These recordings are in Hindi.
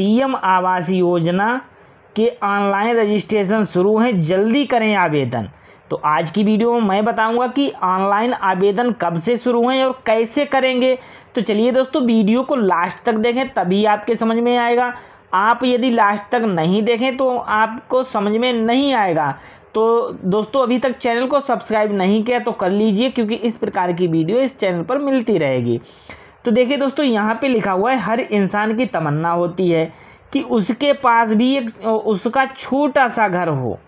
पीएम आवास योजना के ऑनलाइन रजिस्ट्रेशन शुरू हैं जल्दी करें आवेदन तो आज की वीडियो में मैं बताऊंगा कि ऑनलाइन आवेदन कब से शुरू हैं और कैसे करेंगे तो चलिए दोस्तों वीडियो को लास्ट तक देखें तभी आपके समझ में आएगा आप यदि लास्ट तक नहीं देखें तो आपको समझ में नहीं आएगा तो दोस्तों अभी तक चैनल को सब्सक्राइब नहीं किया तो कर लीजिए क्योंकि इस प्रकार की वीडियो इस चैनल पर मिलती रहेगी तो देखिए दोस्तों यहाँ पे लिखा हुआ है हर इंसान की तमन्ना होती है कि उसके पास भी एक उसका छोटा सा घर हो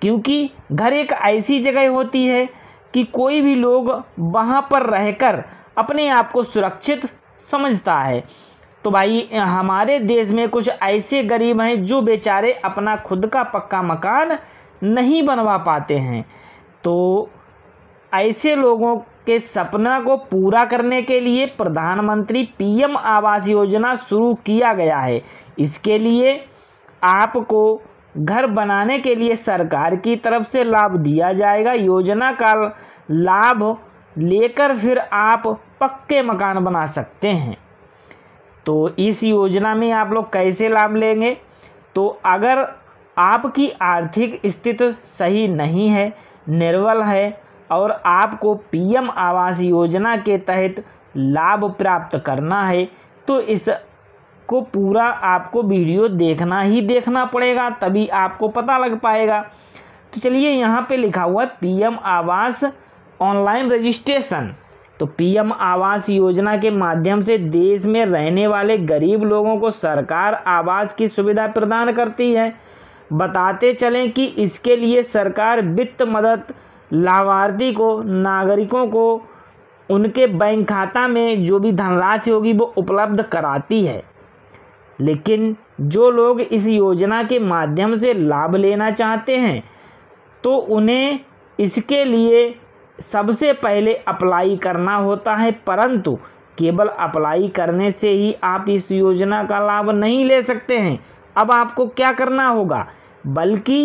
क्योंकि घर एक ऐसी जगह होती है कि कोई भी लोग वहाँ पर रहकर अपने आप को सुरक्षित समझता है तो भाई हमारे देश में कुछ ऐसे गरीब हैं जो बेचारे अपना खुद का पक्का मकान नहीं बनवा पाते हैं तो ऐसे लोगों के सपना को पूरा करने के लिए प्रधानमंत्री पीएम आवास योजना शुरू किया गया है इसके लिए आपको घर बनाने के लिए सरकार की तरफ से लाभ दिया जाएगा योजना का लाभ लेकर फिर आप पक्के मकान बना सकते हैं तो इस योजना में आप लोग कैसे लाभ लेंगे तो अगर आपकी आर्थिक स्थिति सही नहीं है निर्बल है और आपको पीएम आवास योजना के तहत लाभ प्राप्त करना है तो इस को पूरा आपको वीडियो देखना ही देखना पड़ेगा तभी आपको पता लग पाएगा तो चलिए यहाँ पे लिखा हुआ है पीएम आवास ऑनलाइन रजिस्ट्रेशन तो पीएम आवास योजना के माध्यम से देश में रहने वाले गरीब लोगों को सरकार आवास की सुविधा प्रदान करती है बताते चलें कि इसके लिए सरकार वित्त मदद लाभार्थी को नागरिकों को उनके बैंक खाता में जो भी धनराशि होगी वो उपलब्ध कराती है लेकिन जो लोग इस योजना के माध्यम से लाभ लेना चाहते हैं तो उन्हें इसके लिए सबसे पहले अप्लाई करना होता है परंतु केवल अप्लाई करने से ही आप इस योजना का लाभ नहीं ले सकते हैं अब आपको क्या करना होगा बल्कि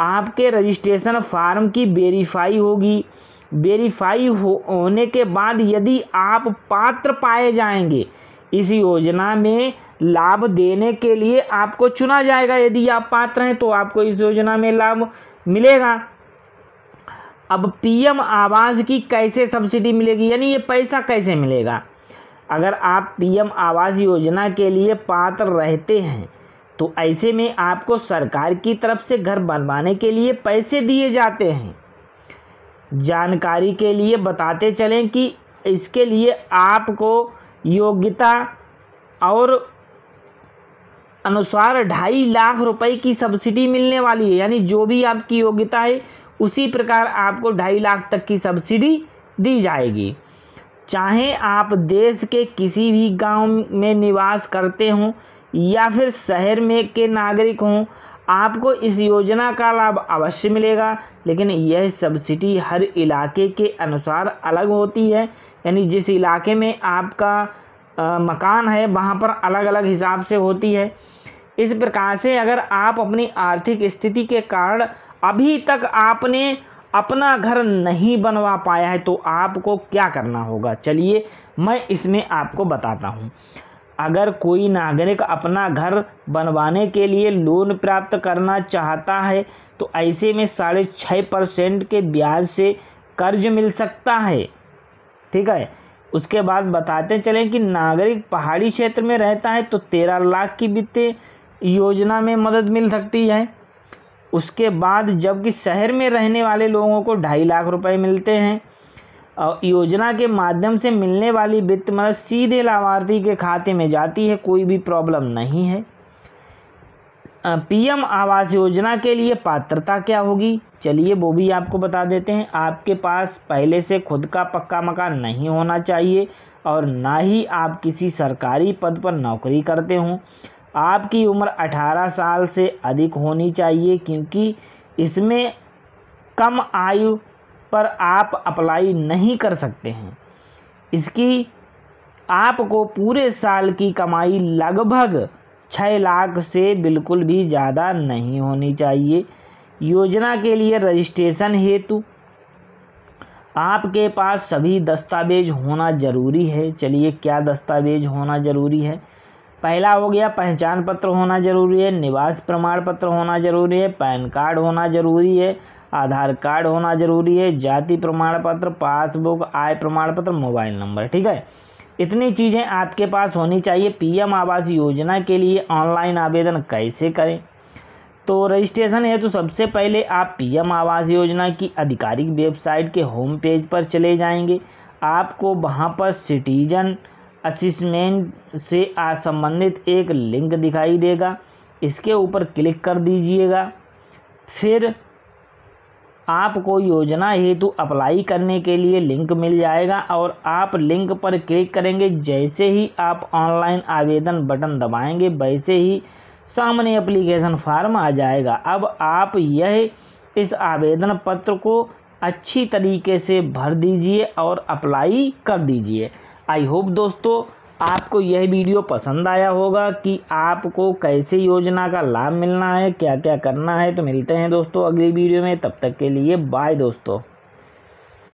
आपके रजिस्ट्रेशन फार्म की वेरीफाई होगी वेरीफाई हो, होने के बाद यदि आप पात्र पाए जाएंगे इस योजना में लाभ देने के लिए आपको चुना जाएगा यदि आप पात्र हैं तो आपको इस योजना में लाभ मिलेगा अब पीएम आवास की कैसे सब्सिडी मिलेगी यानी ये पैसा कैसे मिलेगा अगर आप पीएम आवास योजना के लिए पात्र रहते हैं तो ऐसे में आपको सरकार की तरफ से घर बनवाने के लिए पैसे दिए जाते हैं जानकारी के लिए बताते चलें कि इसके लिए आपको योग्यता और अनुसार ढाई लाख रुपए की सब्सिडी मिलने वाली है यानी जो भी आपकी योग्यता है उसी प्रकार आपको ढाई लाख तक की सब्सिडी दी जाएगी चाहे आप देश के किसी भी गांव में निवास करते हों या फिर शहर में के नागरिक हों आपको इस योजना का लाभ अवश्य मिलेगा लेकिन यह सब्सिडी हर इलाके के अनुसार अलग होती है यानी जिस इलाके में आपका आ, मकान है वहाँ पर अलग अलग हिसाब से होती है इस प्रकार से अगर आप अपनी आर्थिक स्थिति के कारण अभी तक आपने अपना घर नहीं बनवा पाया है तो आपको क्या करना होगा चलिए मैं इसमें आपको बताता हूँ अगर कोई नागरिक अपना घर बनवाने के लिए लोन प्राप्त करना चाहता है तो ऐसे में साढ़े छः परसेंट के ब्याज से कर्ज मिल सकता है ठीक है उसके बाद बताते चलें कि नागरिक पहाड़ी क्षेत्र में रहता है तो तेरह लाख की वित्तीय योजना में मदद मिल सकती है उसके बाद जबकि शहर में रहने वाले लोगों को ढाई लाख रुपए मिलते हैं योजना के माध्यम से मिलने वाली वित्त मदद सीधे लाभार्थी के खाते में जाती है कोई भी प्रॉब्लम नहीं है पीएम आवास योजना के लिए पात्रता क्या होगी चलिए वो भी आपको बता देते हैं आपके पास पहले से खुद का पक्का मकान नहीं होना चाहिए और ना ही आप किसी सरकारी पद पर नौकरी करते हों आपकी उम्र 18 साल से अधिक होनी चाहिए क्योंकि इसमें कम आयु पर आप अप्लाई नहीं कर सकते हैं इसकी आपको पूरे साल की कमाई लगभग छः लाख से बिल्कुल भी ज़्यादा नहीं होनी चाहिए योजना के लिए रजिस्ट्रेशन हेतु आपके पास सभी दस्तावेज होना ज़रूरी है चलिए क्या दस्तावेज होना ज़रूरी है पहला हो गया पहचान पत्र होना ज़रूरी है निवास प्रमाण पत्र होना ज़रूरी है पैन कार्ड होना ज़रूरी है आधार कार्ड होना जरूरी है जाति प्रमाण पत्र पासबुक आय प्रमाण पत्र मोबाइल नंबर ठीक है इतनी चीज़ें आपके पास होनी चाहिए पीएम आवास योजना के लिए ऑनलाइन आवेदन कैसे करें तो रजिस्ट्रेशन है तो सबसे पहले आप पीएम आवास योजना की आधिकारिक वेबसाइट के होम पेज पर चले जाएंगे आपको वहाँ पर सिटीजन असिसमेंट से संबंधित एक लिंक दिखाई देगा इसके ऊपर क्लिक कर दीजिएगा फिर आपको योजना हेतु अप्लाई करने के लिए लिंक मिल जाएगा और आप लिंक पर क्लिक करेंगे जैसे ही आप ऑनलाइन आवेदन बटन दबाएंगे वैसे ही सामने एप्लीकेशन फार्म आ जाएगा अब आप यह इस आवेदन पत्र को अच्छी तरीके से भर दीजिए और अप्लाई कर दीजिए आई होप दोस्तों आपको यह वीडियो पसंद आया होगा कि आपको कैसे योजना का लाभ मिलना है क्या क्या करना है तो मिलते हैं दोस्तों अगली वीडियो में तब तक के लिए बाय दोस्तों